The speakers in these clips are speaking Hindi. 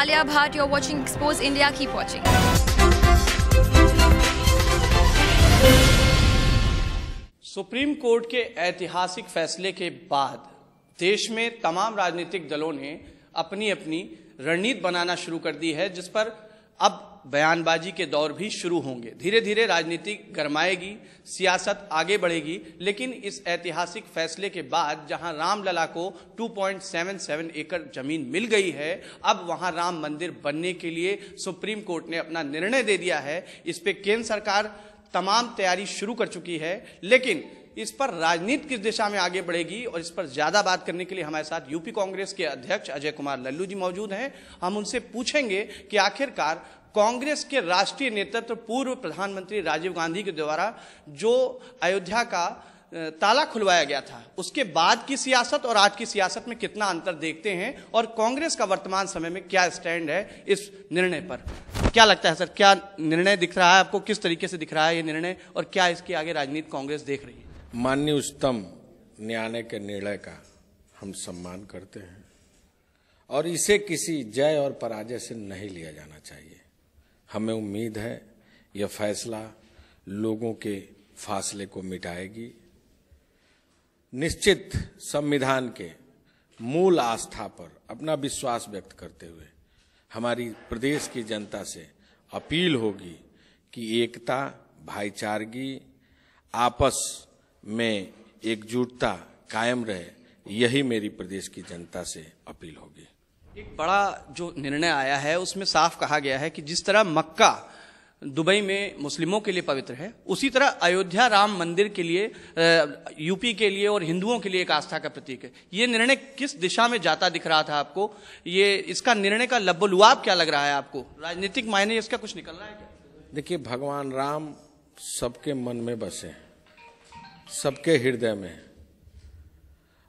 Alia Bhatt. You're watching Expose India. Keep watching. Supreme court के ऐतिहासिक फैसले के बाद देश में तमाम राजनीतिक दलों ने अपनी अपनी रणनीति बनाना शुरू कर दी है जिस पर अब बयानबाजी के दौर भी शुरू होंगे धीरे धीरे राजनीति गरमाएगी सियासत आगे बढ़ेगी लेकिन इस ऐतिहासिक फैसले के बाद जहां रामलला को 2.77 एकड़ जमीन मिल गई है अब वहां राम मंदिर बनने के लिए सुप्रीम कोर्ट ने अपना निर्णय दे दिया है इस पर केंद्र सरकार तमाम तैयारी शुरू कर चुकी है लेकिन इस पर राजनीति किस दिशा में आगे बढ़ेगी और इस पर ज्यादा बात करने के लिए हमारे साथ यूपी कांग्रेस के अध्यक्ष अजय कुमार लल्लू जी मौजूद हैं हम उनसे पूछेंगे कि आखिरकार कांग्रेस के राष्ट्रीय नेतृत्व पूर्व प्रधानमंत्री राजीव गांधी के द्वारा जो अयोध्या का ताला खुलवाया गया था उसके बाद की सियासत और आज की सियासत में कितना अंतर देखते हैं और कांग्रेस का वर्तमान समय में क्या स्टैंड है इस निर्णय पर क्या लगता है सर क्या निर्णय दिख रहा है आपको किस तरीके से दिख रहा है ये निर्णय और क्या इसके आगे राजनीति कांग्रेस देख रही है माननीय उच्चतम न्यायालय के निर्णय का हम सम्मान करते हैं और इसे किसी जय और पराजय से नहीं लिया जाना चाहिए हमें उम्मीद है यह फैसला लोगों के फासले को मिटाएगी निश्चित संविधान के मूल आस्था पर अपना विश्वास व्यक्त करते हुए हमारी प्रदेश की जनता से अपील होगी कि एकता भाईचारगी आपस में एकजुटता कायम रहे यही मेरी प्रदेश की जनता से अपील होगी एक बड़ा जो निर्णय आया है उसमें साफ कहा गया है कि जिस तरह मक्का दुबई में मुस्लिमों के लिए पवित्र है उसी तरह अयोध्या राम मंदिर के लिए यूपी के लिए और हिंदुओं के लिए एक आस्था का प्रतीक है ये निर्णय किस दिशा में जाता दिख रहा था आपको ये इसका निर्णय का लब्बोलुआब क्या लग रहा है आपको राजनीतिक मायने इसका कुछ निकल रहा है क्या देखिए भगवान राम सबके मन में बसे हैं सबके हृदय में है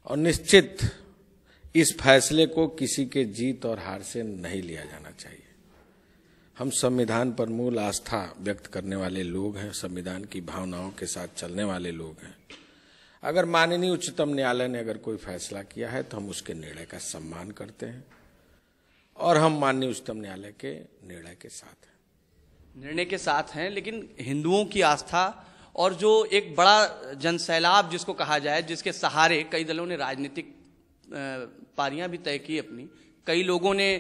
और निश्चित इस फैसले को किसी के जीत और हार से नहीं लिया जाना चाहिए हम संविधान पर मूल आस्था व्यक्त करने वाले लोग हैं संविधान की भावनाओं के साथ चलने वाले लोग हैं अगर माननीय उच्चतम न्यायालय ने अगर कोई फैसला किया है तो हम उसके निर्णय का सम्मान करते हैं और हम माननीय उच्चतम न्यायालय के निर्णय के साथ हैं निर्णय के साथ हैं लेकिन हिंदुओं की आस्था और जो एक बड़ा जनसैलाब जिसको कहा जाए जिसके सहारे कई दलों ने राजनीतिक पारियां भी तय की अपनी कई लोगों ने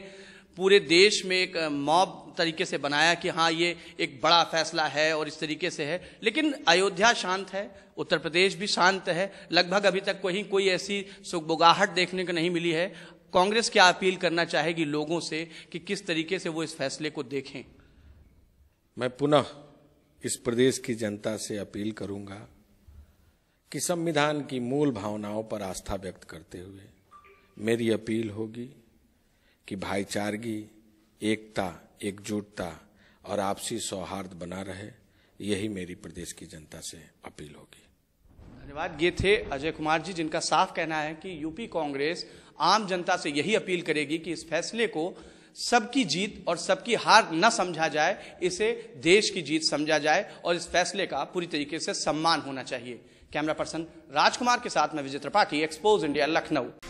पूरे देश में एक मॉब तरीके से बनाया कि हाँ ये एक बड़ा फैसला है और इस तरीके से है लेकिन अयोध्या शांत है उत्तर प्रदेश भी शांत है लगभग अभी तक कोई कोई ऐसी सुखबुगाहट देखने को नहीं मिली है कांग्रेस क्या अपील करना चाहेगी लोगों से कि किस तरीके से वो इस फैसले को देखें मैं पुनः इस प्रदेश की जनता से अपील करूंगा कि संविधान की मूल भावनाओं पर आस्था व्यक्त करते हुए मेरी अपील होगी कि भाईचारगी एकता एकजुटता और आपसी सौहार्द बना रहे यही मेरी प्रदेश की जनता से अपील होगी धन्यवाद ये थे अजय कुमार जी जिनका साफ कहना है कि यूपी कांग्रेस आम जनता से यही अपील करेगी कि इस फैसले को सबकी जीत और सबकी हार न समझा जाए इसे देश की जीत समझा जाए और इस फैसले का पूरी तरीके से सम्मान होना चाहिए कैमरा पर्सन राजकुमार के साथ में विजय त्रिपाठी एक्सपोज इंडिया लखनऊ